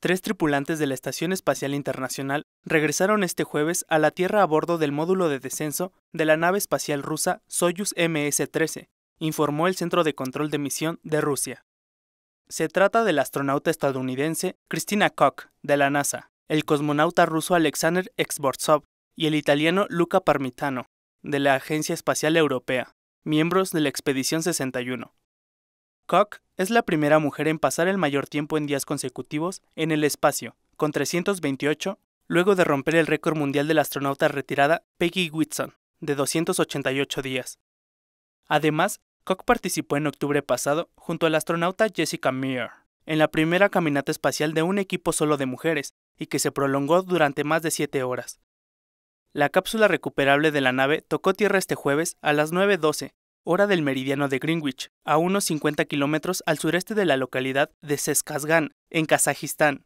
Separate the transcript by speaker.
Speaker 1: tres tripulantes de la Estación Espacial Internacional regresaron este jueves a la Tierra a bordo del módulo de descenso de la nave espacial rusa Soyuz MS-13, informó el Centro de Control de Misión de Rusia. Se trata del astronauta estadounidense Christina Koch, de la NASA, el cosmonauta ruso Alexander Exbortsov y el italiano Luca Parmitano, de la Agencia Espacial Europea, miembros de la Expedición 61. Koch es la primera mujer en pasar el mayor tiempo en días consecutivos en el espacio, con 328, luego de romper el récord mundial de la astronauta retirada Peggy Whitson, de 288 días. Además, Koch participó en octubre pasado junto a la astronauta Jessica Meir en la primera caminata espacial de un equipo solo de mujeres y que se prolongó durante más de 7 horas. La cápsula recuperable de la nave tocó tierra este jueves a las 9.12 hora del meridiano de Greenwich, a unos 50 kilómetros al sureste de la localidad de Seskazgan, en Kazajistán.